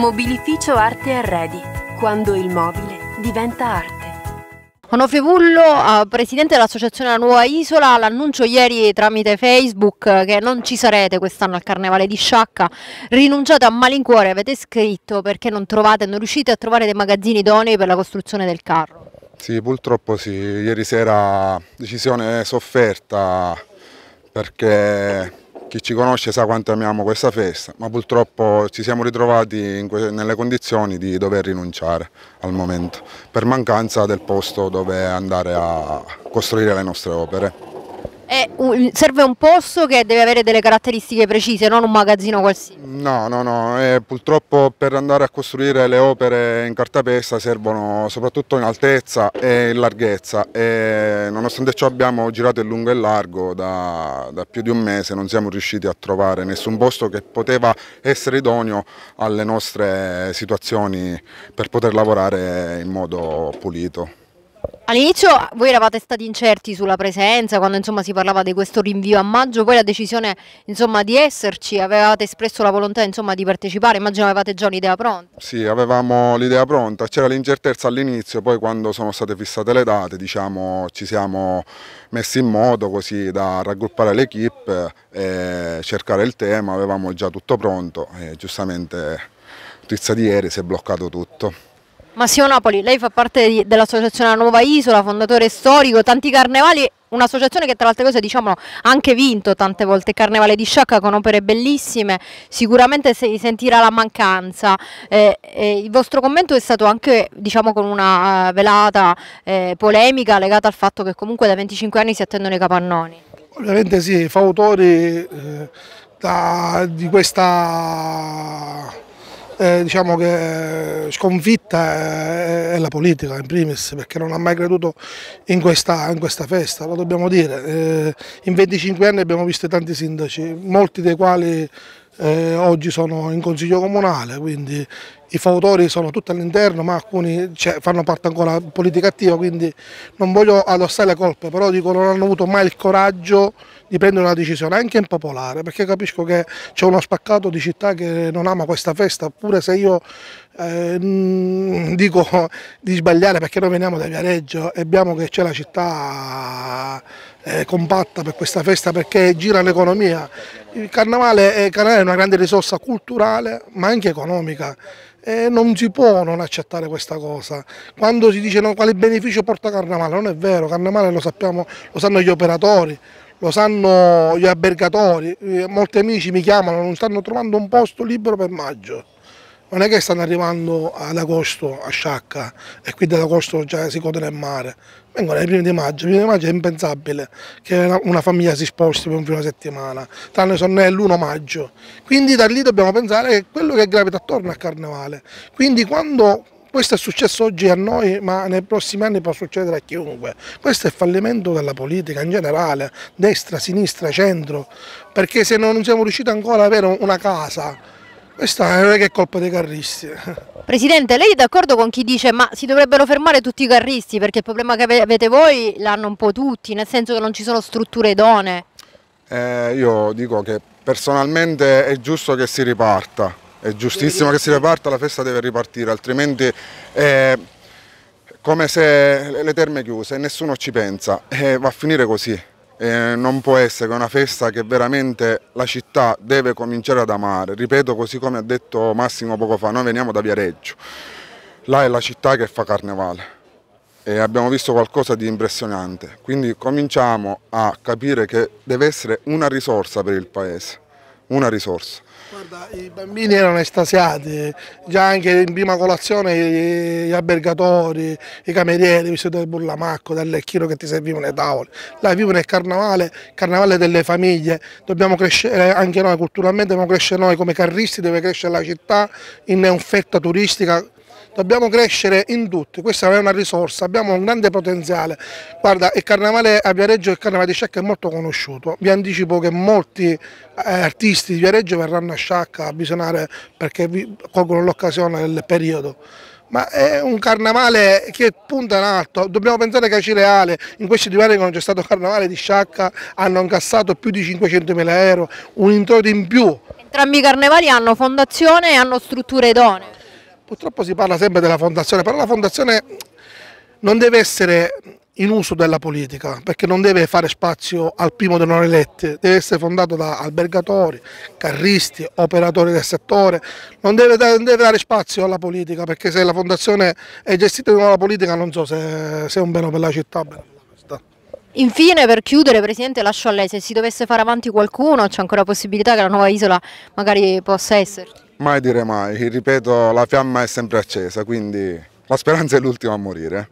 Mobilificio Arte Arredi, quando il mobile diventa arte. Onofrio Pullo, eh, presidente dell'associazione La Nuova Isola, l'annuncio ieri tramite Facebook che non ci sarete quest'anno al carnevale di Sciacca, rinunciate a malincuore, avete scritto perché non trovate, non riuscite a trovare dei magazzini idonei per la costruzione del carro. Sì, purtroppo sì, ieri sera decisione sofferta perché chi ci conosce sa quanto amiamo questa festa, ma purtroppo ci siamo ritrovati nelle condizioni di dover rinunciare al momento, per mancanza del posto dove andare a costruire le nostre opere. Un, serve un posto che deve avere delle caratteristiche precise, non un magazzino qualsiasi. No, no, no, eh, purtroppo per andare a costruire le opere in cartapesta servono soprattutto in altezza e in larghezza e nonostante ciò abbiamo girato in lungo e largo da, da più di un mese, non siamo riusciti a trovare nessun posto che poteva essere idoneo alle nostre situazioni per poter lavorare in modo pulito. All'inizio ah, voi eravate stati incerti sulla presenza, quando insomma, si parlava di questo rinvio a maggio, poi la decisione insomma, di esserci, avevate espresso la volontà insomma, di partecipare, immagino avevate già un'idea pronta. Sì, avevamo l'idea pronta, c'era l'incertezza all'inizio, poi quando sono state fissate le date diciamo, ci siamo messi in modo così da raggruppare l'equipe e cercare il tema, avevamo già tutto pronto e giustamente notizia di ieri si è bloccato tutto. Massimo Napoli, lei fa parte dell'associazione La Nuova Isola, fondatore storico, tanti carnevali, un'associazione che tra le altre cose diciamo, ha anche vinto tante volte il carnevale di Sciacca con opere bellissime, sicuramente si sentirà la mancanza. Eh, eh, il vostro commento è stato anche diciamo, con una eh, velata eh, polemica legata al fatto che comunque da 25 anni si attendono i capannoni. Ovviamente sì, fautori eh, da, di questa eh, diciamo che eh, sconfitta eh, è la politica in primis perché non ha mai creduto in questa, in questa festa, lo dobbiamo dire. in 25 anni abbiamo visto tanti sindaci, molti dei quali eh, oggi sono in consiglio comunale, quindi i fautori sono tutti all'interno ma alcuni cioè, fanno parte ancora della politica attiva, quindi non voglio addossare le colpe, però dico non hanno avuto mai il coraggio di prendere una decisione anche impopolare, perché capisco che c'è uno spaccato di città che non ama questa festa, oppure se io eh, mm, dico di sbagliare perché noi veniamo da Viareggio e abbiamo che c'è la città eh, compatta per questa festa perché gira l'economia. Il carnavale è, eh, è una grande risorsa culturale ma anche economica. E non si può non accettare questa cosa. Quando si dice no, quale beneficio porta Carnavale, non è vero, Carnavale lo sappiamo, lo sanno gli operatori, lo sanno gli albergatori, eh, molti amici mi chiamano, non stanno trovando un posto libero per maggio. Non è che stanno arrivando ad agosto a Sciacca e qui ad agosto già si code nel mare. Vengono ai primi di maggio, ai primi di maggio è impensabile che una famiglia si sposti per un fine settimana, tranne se non è l'1 maggio. Quindi da lì dobbiamo pensare a quello che gravita attorno al carnevale. Quindi quando questo è successo oggi a noi, ma nei prossimi anni può succedere a chiunque. Questo è il fallimento della politica in generale, destra, sinistra, centro, perché se non siamo riusciti ancora ad avere una casa, questa non è che è colpa dei carristi. Presidente, lei è d'accordo con chi dice ma si dovrebbero fermare tutti i carristi perché il problema che avete voi l'hanno un po' tutti, nel senso che non ci sono strutture idonee? Eh, io dico che personalmente è giusto che si riparta, è giustissimo che si riparta, la festa deve ripartire, altrimenti è eh, come se le terme chiuse, e nessuno ci pensa e eh, va a finire così. Eh, non può essere una festa che veramente la città deve cominciare ad amare. Ripeto, così come ha detto Massimo poco fa, noi veniamo da Viareggio, là è la città che fa carnevale e abbiamo visto qualcosa di impressionante, quindi cominciamo a capire che deve essere una risorsa per il paese una risorsa. Guarda, i bambini erano estasiati, già anche in prima colazione gli albergatori, i camerieri, visto del burlamacco, del lecchino che ti servivano le tavole. Là vivono il carnavale, il carnavale delle famiglie, dobbiamo crescere anche noi culturalmente, dobbiamo crescere noi come carristi, deve crescere la città in un'offerta turistica dobbiamo crescere in tutti, questa è una risorsa, abbiamo un grande potenziale. Guarda, il carnavale a Viareggio, il carnavale di Sciacca è molto conosciuto, vi anticipo che molti eh, artisti di Viareggio verranno a Sciacca a visionare perché colgono l'occasione del periodo ma è un carnavale che punta in alto, dobbiamo pensare che a Cireale in questi due anni che non c'è stato carnavale di Sciacca hanno incassato più di 500.000 euro, un introito in più. Entrambi i carnevali hanno fondazione e hanno strutture idonee. Purtroppo si parla sempre della fondazione, però la fondazione non deve essere in uso della politica, perché non deve fare spazio al primo dei non eletti, deve essere fondato da albergatori, carristi, operatori del settore, non deve, non deve dare spazio alla politica, perché se la fondazione è gestita dalla politica non so se, se è un bene per la città. Infine, per chiudere, Presidente, lascio a lei, se si dovesse fare avanti qualcuno, c'è ancora possibilità che la nuova isola magari possa esserci? Mai dire mai, ripeto, la fiamma è sempre accesa, quindi la speranza è l'ultima a morire.